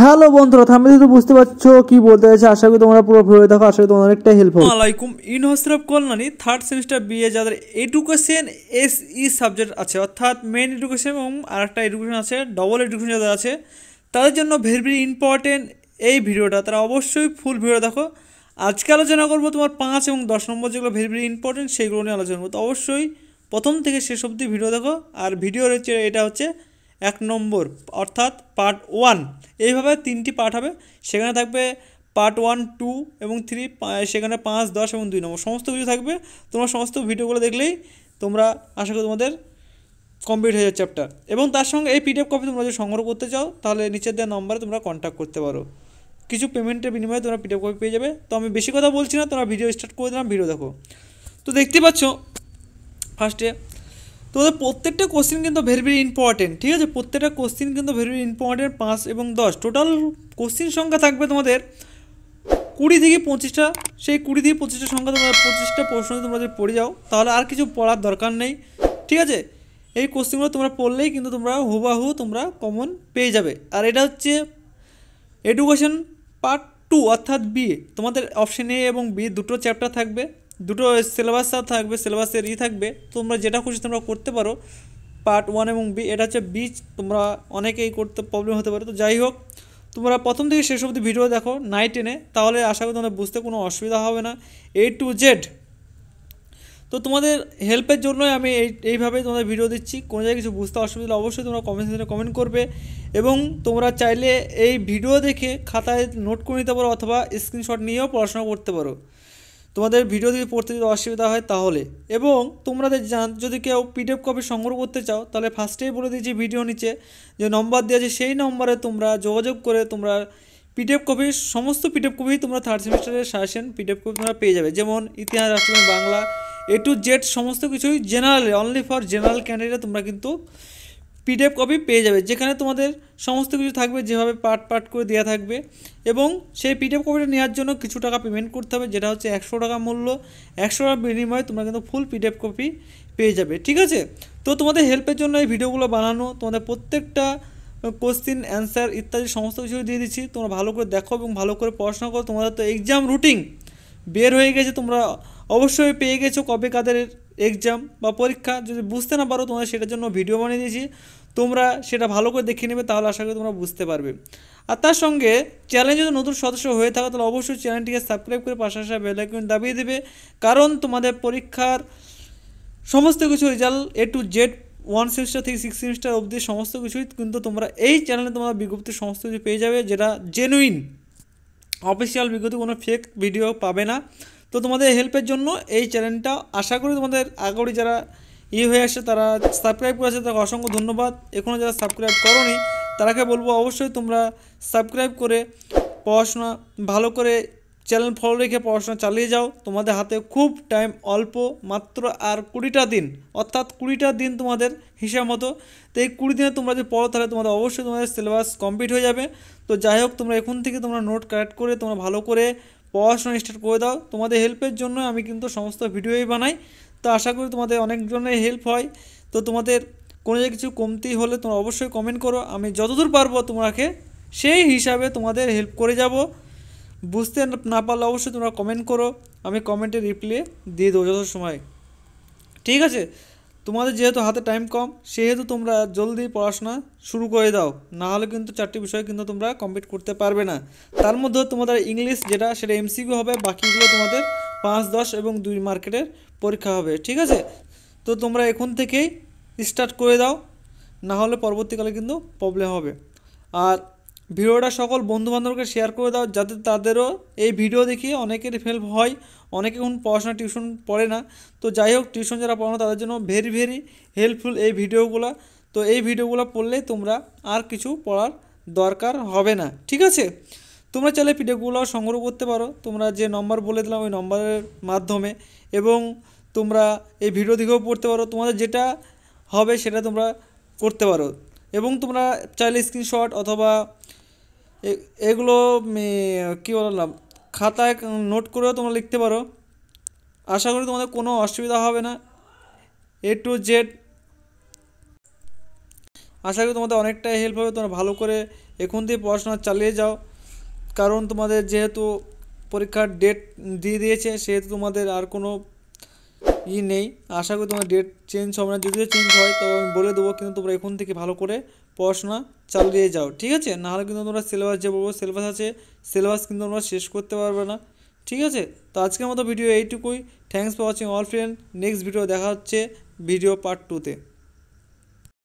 hello বন্ধুরা আমি তো বুঝতে পারছো কি বলতে চাইছে আশা করি তোমরা পুরো ভিডিও দেখো আশা করি তোমার অনেকটা হেল্প হবে ওয়ালাইকুম ইন হসরফ কল্যাণী থার্ড সেমিস্টার বিএ যাদের এডুকেশন এস ই সাবজেক্ট আছে অর্থাৎ মেন এডুকেশন এবং আরেকটা এডুকেশন আছে ডবল এডুকেশন যাদের আছে তাদের জন্য ভেরি ভেরি ইম্পর্টেন্ট এই ভিডিওটা তারা অবশ্যই ফুল ভিডিও দেখো আজকে আলোচনা করবো তোমার পাঁচ এবং দশ নম্বর যেগুলো ভেরি ভেরি ইম্পর্টেন্ট সেইগুলো নিয়ে আলোচনা করবো তো অবশ্যই প্রথম থেকে শেষ অবধি ভিডিও দেখো আর ভিডিও রয়েছে এটা হচ্ছে এক নম্বর অর্থাৎ পার্ট ওয়ান এইভাবে তিনটি পার্ট হবে সেখানে থাকবে পার্ট ওয়ান টু এবং থ্রি সেখানে পাঁচ দশ এবং দুই নম্বর সমস্ত কিছু থাকবে তোমরা সমস্ত ভিডিওগুলো দেখলেই তোমরা আশা করি তোমাদের কমপ্লিট হয়ে যাবে চ্যাপ্টার এবং তার সঙ্গে এই পিডিএফ কপি তোমরা যদি সংগ্রহ করতে চাও তাহলে নিচের দেওয়া নম্বরে তোমরা কন্ট্যাক্ট করতে পারো কিছু পেমেন্টের বিনিময়ে তোমরা পিডিএফ কপি পেয়ে যাবে তো আমি বেশি কথা বলছি না তোমরা ভিডিও স্টার্ট করে দিলাম ভিডিও দেখো তো দেখতে পাচ্ছ ফার্স্টে তোমাদের প্রত্যেকটা কোশ্চেন কিন্তু ভেরি ভেরি ইম্পর্টেন্ট ঠিক আছে প্রত্যেকটা কোশ্চেন কিন্তু ভেরি ভেরি ইম্পর্টেন্ট পাঁচ এবং দশ টোটাল কোশ্চেন সংখ্যা থাকবে তোমাদের কুড়ি থেকে পঁচিশটা সেই কুড়ি থেকে পঁচিশটা সংখ্যা তোমরা পঁচিশটা প্রশ্ন তোমরা পড়ে যাও তাহলে আর কিছু পড়ার দরকার নেই ঠিক আছে এই কোশ্চেনগুলো তোমরা পড়লেই কিন্তু তোমরা হুবাহু তোমরা কমন পেয়ে যাবে আর এটা হচ্ছে এডুকেশন পার্ট টু অর্থাৎ বি তোমাদের অপশন এ এবং বি দুটো চ্যাপ্টার থাকবে দুটো সিলেবাস থাকবে সিলেবাসের ই থাকবে তোমরা যেটা খুশি তোমরা করতে পারো পার্ট ওয়ান এবং বি এটা হচ্ছে বিচ তোমরা অনেকেই করতে প্রবলেম হতে পারে তো যাই হোক তোমরা প্রথম থেকে শেষ অবধি ভিডিও দেখো নাইট টেনে তাহলে আশা করি তোমাদের বুঝতে কোনো অসুবিধা হবে না এ টু জেড তো তোমাদের হেল্পের জন্যই আমি এই এইভাবেই তোমাদের ভিডিও দিচ্ছি কোনো জায়গায় কিছু বুঝতে অসুবিধা হলে অবশ্যই তোমরা কমেন্ট সেকশনে কমেন্ট করবে এবং তোমরা চাইলে এই ভিডিও দেখে খাতায় নোট করে নিতে পারো অথবা স্ক্রিনশট নিয়েও পড়াশোনা করতে পারো তোমাদের ভিডিও যদি পড়তে যদি অসুবিধা হয় তাহলে এবং তোমরা যদি কেউ পিডিএফ কপি সংগ্রহ করতে চাও তাহলে ফার্স্টেই বলে দিয়েছি ভিডিও নিচে যে নম্বর দেওয়া আছে সেই নম্বরে তোমরা যোগাযোগ করে তোমরা পিডিএফ কপি সমস্ত পিডিএফ কপি তোমরা থার্ড সেমিস্টারের সাজেশন পিডিএফ কপি তোমরা পেয়ে যাবে যেমন ইতিহাস রাষ্ট্রবিজ্ঞান বাংলা এ টু জেড সমস্ত কিছুই general only for general candidate তোমরা কিন্তু পিডিএফ কপি পেয়ে যাবে যেখানে তোমাদের সমস্ত কিছু থাকবে যেভাবে পার্ট পার্ট করে দেওয়া থাকবে এবং সেই পিডিএফ কপিটা নেওয়ার জন্য কিছু টাকা পেমেন্ট করতে হবে যেটা হচ্ছে একশো টাকা মূল্য একশো টাকার বিনিময়ে তোমরা কিন্তু ফুল পিডিএফ কপি পেয়ে যাবে ঠিক আছে তো তোমাদের হেল্পের জন্য এই ভিডিওগুলো বানানো তোমাদের প্রত্যেকটা কোশ্চিন অ্যান্সার ইত্যাদি সমস্ত কিছু দিয়ে দিচ্ছি তোমরা ভালো করে দেখো এবং ভালো করে পড়াশোনা করো তোমাদের তো এক্সাম রুটিন বের হয়ে গেছে তোমরা অবশ্যই পেয়ে গেছো কবে কাদের এক্সাম বা পরীক্ষা যদি বুঝতে না পারো তোমাদের সেটার জন্য ভিডিও বানিয়ে দিয়েছি তোমরা সেটা ভালো করে দেখে নেবে তাহলে আশা করি তোমরা বুঝতে পারবে আর তার সঙ্গে চ্যানেল যদি নতুন সদস্য হয়ে থাকো তাহলে অবশ্যই চ্যানেলটিকে সাবস্ক্রাইব করে পাশাপাশি আসা বেলাইকন দাবিয়ে দেবে কারণ তোমাদের পরীক্ষার সমস্ত কিছু result A to Z one semester থেকে সিক্স সেমিস্টার অবধি সমস্ত কিছুই কিন্তু তোমরা এই চ্যানেলে তোমরা বিজ্ঞপ্তি সমস্ত কিছু পেয়ে যাবে যেটা জেনুইন অফিসিয়াল বিগত কোনো ফেক ভিডিও পাবে না তো তোমাদের হেল্পের জন্য এই চ্যানেলটা আশা করি তোমাদের আগরি যারা ইয়ে হয়ে আসে তারা সাবস্ক্রাইব করেছে তাকে অসংখ্য ধন্যবাদ এখনও যারা সাবস্ক্রাইব করনি তারাকে বলবো অবশ্যই তোমরা সাবস্ক্রাইব করে পড়াশোনা ভালো করে চ্যানেল ফলো রেখে পড়াশোনা চালিয়ে যাও তোমাদের হাতে খুব টাইম অল্প মাত্র আর কুড়িটা দিন অর্থাৎ কুড়িটা দিন তোমাদের হিসাব মতো তো এই কুড়ি দিনে তোমরা যদি পড়ো তাহলে তোমাদের অবশ্যই তোমাদের সিলেবাস কমপ্লিট হয়ে যাবে তো যাই হোক তোমরা এখন থেকে তোমরা নোট কালেক্ট করে তোমরা ভালো করে পড়াশোনা স্টার্ট করে দাও তোমাদের হেল্পের জন্য আমি কিন্তু সমস্ত ভিডিওই বানাই তো আশা করি তোমাদের অনেক জনের হেল্প হয় তো তোমাদের কোনো কিছু কমতি হলে তোমরা অবশ্যই কমেন্ট করো আমি যতদূর পারবো তোমাকে সেই হিসাবে তোমাদের হেল্প করে যাব বুঝতে না পারলে অবশ্যই তোমরা কমেন্ট করো আমি কমেন্টে রিপ্লাই দিয়ে দেবো যত সময় ঠিক আছে তোমাদের যেহেতু হাতে টাইম কম সেহেতু তোমরা জলদি পড়াশোনা শুরু করে দাও না হলে কিন্তু চারটি বিষয় কিন্তু তোমরা কমপ্লিট করতে পারবে না তার মধ্যে তোমাদের ইংলিশ যেটা সেটা এমসিকিউ হবে বাকিগুলো তোমাদের পাঁচ দশ এবং দুই মার্কেটের পরীক্ষা হবে ঠিক আছে তো তোমরা এখন থেকেই স্টার্ট করে দাও না হলে পরবর্তীকালে কিন্তু প্রবলেম হবে আর ভিডিওটা সকল বন্ধুবান্ধবকে শেয়ার করে দাও যাতে তাদেরও এই ভিডিও দেখিয়ে অনেকের হেল্প হয় অনেকে এখন পড়াশোনা টিউশন পড়ে না তো যাই হোক টিউশন যারা পড়ানো তাদের জন্য ভেরি ভেরি হেল্পফুল এই ভিডিওগুলো তো এই ভিডিওগুলো পড়লে তোমরা আর কিছু পড়ার দরকার হবে না ঠিক আছে তোমরা চাইলে পিডিএফগুলো সংগ্রহ করতে পারো তোমরা যে নম্বর বলে দিলাম ওই নম্বরের মাধ্যমে এবং তোমরা এই ভিডিও দেখেও পড়তে পারো তোমাদের যেটা হবে সেটা তোমরা করতে পারো এবং তোমরা চাইলে স্ক্রিনশট অথবা এগুলো কী বললাম খাতায় নোট করেও তোমরা লিখতে পারো আশা করি তোমাদের কোনো অসুবিধা হবে না এ টু জেড আশা করি তোমাদের অনেকটাই হেল্প হবে তোমরা ভালো করে এখন দিয়ে পড়াশোনা চালিয়ে যাও কারণ তোমাদের যেহেতু পরীক্ষার ডেট দিয়ে দিয়েছে সেহেতু তোমাদের আর কোনো ই নেই আশা করি তোমার ডেট চেঞ্জ হবে না যদিও চেঞ্জ হয় তবে আমি বলে দেবো কিন্তু তোমরা এখন থেকে ভালো করে পড়াশোনা চালিয়ে যাও ঠিক আছে নাহলে কিন্তু তোমরা সিলেবাস যে বলবো সিলেবাস আছে সিলেবাস কিন্তু তোমরা শেষ করতে পারবে না ঠিক আছে তো আজকের মতো ভিডিও এইটুকুই thanks for watching all friend next video দেখা হচ্ছে ভিডিও পার্ট টুতে